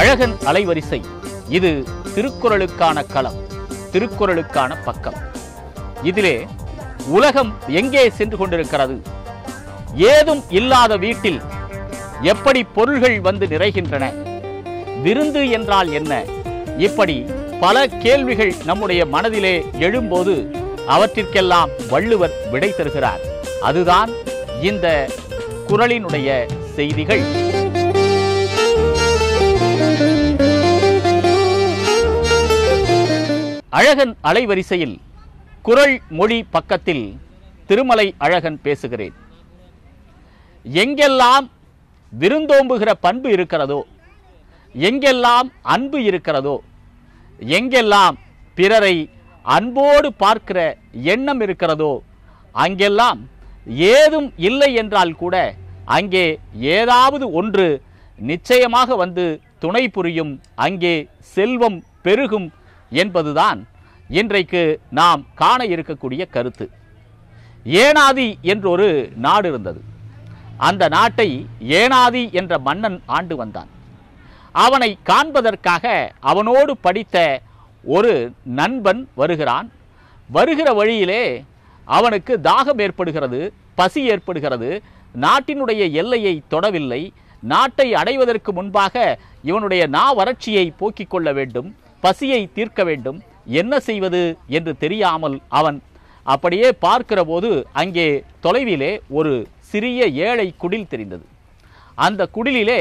அழகன் அலைவரிசை இது திருக்குறளுக்கான களம் திருக்குறளுக்கான பக்கம் இதிலே உலகம் எங்கே சென்று கொண்டிருக்கிறது ஏதும் இல்லாத வீட்டில் எப்படி பொருள்கள் வந்து நிறைகின்றன விருந்து என்றால் என்ன இப்படி பல கேள்விகள் நம்முடைய மனதிலே எழும்போது அவற்றிற்கெல்லாம் வள்ளுவர் விடை தருகிறார் அதுதான் இந்த குரலினுடைய செய்திகள் அழகன் அலைவரிசையில் குரல் மொழி பக்கத்தில் திருமலை அழகன் பேசுகிறேன் எங்கெல்லாம் விருந்தோம்புகிற பண்பு இருக்கிறதோ எங்கெல்லாம் அன்பு இருக்கிறதோ எங்கெல்லாம் பிறரை அன்போடு பார்க்கிற எண்ணம் இருக்கிறதோ அங்கெல்லாம் ஏதும் இல்லை என்றால் கூட அங்கே ஏதாவது ஒன்று நிச்சயமாக வந்து துணை புரியும் அங்கே செல்வம் பெருகும் என்பதுதான் இன்றைக்கு நாம் காண இருக்கக்கூடிய கருத்து ஏனாதி என்றொரு நாடு இருந்தது அந்த நாட்டை ஏனாதி என்ற மன்னன் ஆண்டு வந்தான் அவனை காண்பதற்காக அவனோடு படித்த ஒரு நண்பன் வருகிறான் வருகிற வழியிலே அவனுக்கு தாகம் ஏற்படுகிறது பசி ஏற்படுகிறது நாட்டினுடைய எல்லையை தொடவில்லை நாட்டை அடைவதற்கு முன்பாக இவனுடைய நா வறட்சியை போக்கிக் கொள்ள வேண்டும் பசியை தீர்க்க வேண்டும் என்ன செய்வது என்று தெரியாமல் அவன் அப்படியே பார்க்கிற போது அங்கே தொலைவிலே ஒரு சிறிய ஏழை குடில் தெரிந்தது அந்த குடிலிலே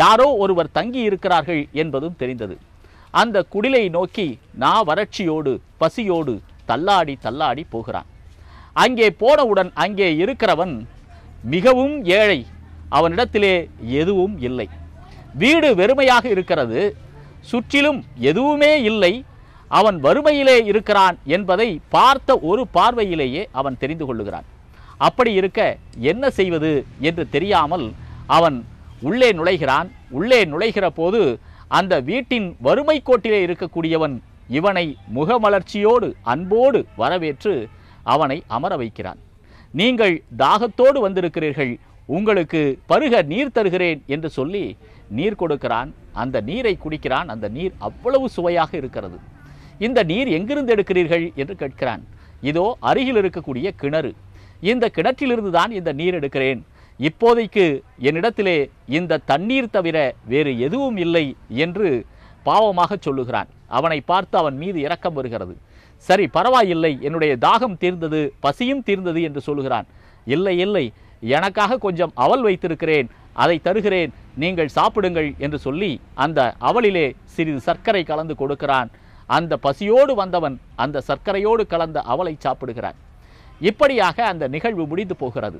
யாரோ ஒருவர் தங்கி இருக்கிறார்கள் என்பதும் தெரிந்தது அந்த குடிலை நோக்கி நான் வறட்சியோடு பசியோடு தள்ளாடி தள்ளாடி போகிறான் அங்கே போனவுடன் அங்கே இருக்கிறவன் மிகவும் ஏழை அவனிடத்திலே எதுவும் இல்லை வீடு வெறுமையாக இருக்கிறது சுற்றிலும் எதுவுமே இல்லை அவன் வறுமையிலே இருக்கிறான் என்பதை பார்த்த ஒரு பார்வையிலேயே அவன் தெரிந்து கொள்ளுகிறான் அப்படி இருக்க என்ன செய்வது என்று தெரியாமல் அவன் உள்ளே நுழைகிறான் உள்ளே நுழைகிற போது அந்த வீட்டின் வறுமை கோட்டிலே இருக்கக்கூடியவன் இவனை முகமலர்ச்சியோடு அன்போடு வரவேற்று அவனை அமர வைக்கிறான் நீங்கள் தாகத்தோடு வந்திருக்கிறீர்கள் உங்களுக்கு பருக நீர் தருகிறேன் என்று சொல்லி நீர் கொடுக்கிறான் அந்த நீரை குடிக்கிறான் அந்த நீர் அவ்வளவு சுவையாக இருக்கிறது இந்த நீர் எங்கிருந்து எடுக்கிறீர்கள் என்று கேட்கிறான் இதோ அருகில் இருக்கக்கூடிய கிணறு இந்த கிணற்றிலிருந்து தான் இந்த நீர் எடுக்கிறேன் இப்போதைக்கு என்னிடத்திலே இந்த தண்ணீர் தவிர வேறு எதுவும் இல்லை என்று பாவமாக சொல்லுகிறான் அவனை பார்த்து அவன் மீது இரக்கம் வருகிறது சரி பரவாயில்லை என்னுடைய தாகம் தீர்ந்தது பசியும் தீர்ந்தது என்று சொல்லுகிறான் இல்லை இல்லை எனக்காக கொஞ்சம் அவல் வைத்திருக்கிறேன் அதை தருகிறேன் நீங்கள் சாப்பிடுங்கள் என்று சொல்லி அந்த அவளிலே சிறிது சர்க்கரை கலந்து கொடுக்கிறான் அந்த பசியோடு வந்தவன் அந்த சர்க்கரையோடு கலந்த அவளை சாப்பிடுகிறான் இப்படியாக அந்த நிகழ்வு முடிந்து போகிறது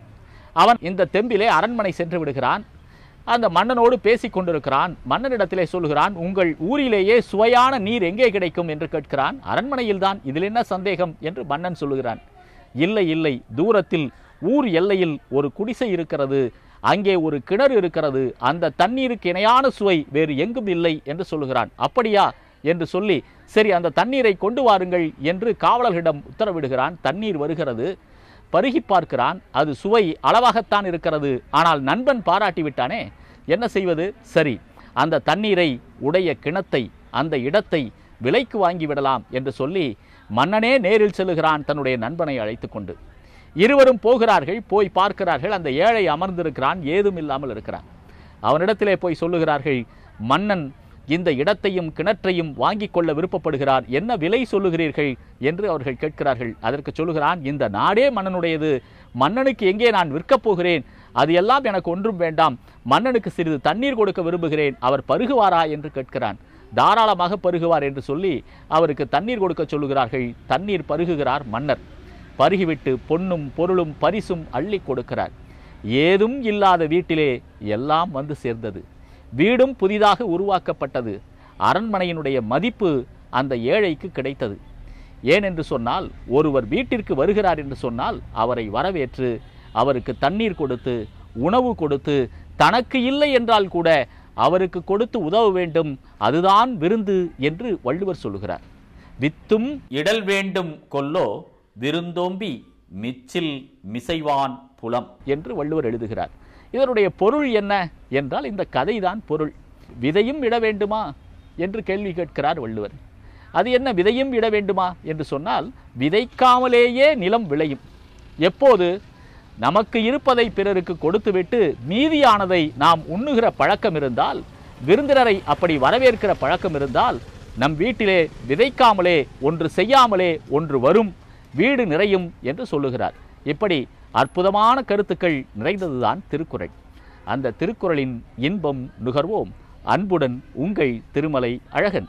அவன் இந்த தெம்பிலே அரண்மனை சென்று விடுகிறான் அந்த மன்னனோடு பேசி கொண்டிருக்கிறான் மன்னனிடத்திலே சொல்கிறான் உங்கள் ஊரிலேயே சுவையான நீர் எங்கே கிடைக்கும் என்று கேட்கிறான் அரண்மனையில்தான் இதில் என்ன சந்தேகம் என்று மன்னன் சொல்லுகிறான் இல்லை இல்லை தூரத்தில் ஊர் எல்லையில் ஒரு குடிசை இருக்கிறது அங்கே ஒரு கிணறு இருக்கிறது அந்த தண்ணீருக்கு இணையான சுவை வேறு எங்கும் இல்லை என்று சொல்லுகிறான் அப்படியா என்று சொல்லி சரி அந்த தண்ணீரை கொண்டு வாருங்கள் என்று காவலர்களிடம் உத்தரவிடுகிறான் தண்ணீர் வருகிறது பருகி பார்க்கிறான் அது சுவை அளவாகத்தான் இருக்கிறது ஆனால் நண்பன் பாராட்டி விட்டானே என்ன செய்வது சரி அந்த தண்ணீரை உடைய கிணத்தை அந்த இடத்தை விலைக்கு வாங்கிவிடலாம் என்று சொல்லி மன்னனே நேரில் செல்லுகிறான் தன்னுடைய நண்பனை அழைத்து கொண்டு இருவரும் போகிறார்கள் போய் பார்க்கிறார்கள் அந்த ஏழை அமர்ந்திருக்கிறான் ஏதும் இல்லாமல் இருக்கிறான் அவனிடத்திலே போய் சொல்லுகிறார்கள் மன்னன் இந்த இடத்தையும் கிணற்றையும் வாங்கி கொள்ள விருப்பப்படுகிறார் என்ன விலை சொல்லுகிறீர்கள் என்று அவர்கள் கேட்கிறார்கள் அதற்கு சொல்லுகிறான் இந்த நாடே மன்னனுடையது மன்னனுக்கு எங்கே நான் விற்கப் போகிறேன் அது எல்லாம் எனக்கு ஒன்றும் வேண்டாம் மன்னனுக்கு சிறிது தண்ணீர் கொடுக்க விரும்புகிறேன் அவர் பருகுவாரா என்று கேட்கிறான் தாராளமாக பருகுவார் என்று சொல்லி அவருக்கு தண்ணீர் கொடுக்க சொல்லுகிறார்கள் தண்ணீர் பருகுகிறார் மன்னர் பருகிவிட்டு பொன்னும் பொருளும் பரிசும் அள்ளி கொடுக்கிறார் ஏதும் இல்லாத வீட்டிலே எல்லாம் வந்து சேர்ந்தது வீடும் புதிதாக உருவாக்கப்பட்டது அரண்மனையினுடைய மதிப்பு அந்த ஏழைக்கு கிடைத்தது ஏன் என்று சொன்னால் ஒருவர் வீட்டிற்கு வருகிறார் என்று சொன்னால் அவரை வரவேற்று அவருக்கு தண்ணீர் கொடுத்து உணவு கொடுத்து தனக்கு இல்லை என்றால் கூட அவருக்கு கொடுத்து உதவ வேண்டும் அதுதான் விருந்து என்று வள்ளுவர் சொல்கிறார் வித்தும் இடல் வேண்டும் கொல்லோ விருந்தோம்பி மிச்சில் மிசைவான் புலம் என்று வள்ளுவர் எழுதுகிறார் இதனுடைய பொருள் என்ன என்றால் இந்த கதைதான் பொருள் விதையும் இட வேண்டுமா என்று கேள்வி கேட்கிறார் வள்ளுவர் அது என்ன விதையும் இட வேண்டுமா என்று சொன்னால் விதைக்காமலேயே நிலம் விளையும் எப்போது நமக்கு இருப்பதை பிறருக்கு கொடுத்துவிட்டு மீதியானதை நாம் உண்ணுகிற பழக்கம் இருந்தால் விருந்தினரை அப்படி வரவேற்கிற பழக்கம் இருந்தால் நம் வீட்டிலே விதைக்காமலே ஒன்று செய்யாமலே ஒன்று வரும் வீடு நிறையும் என்று சொல்லுகிறார் இப்படி அற்புதமான கருத்துக்கள் நிறைந்ததுதான் திருக்குறள் அந்த திருக்குறளின் இன்பம் நுகர்வோம் அன்புடன் உங்கள் திருமலை அழகன்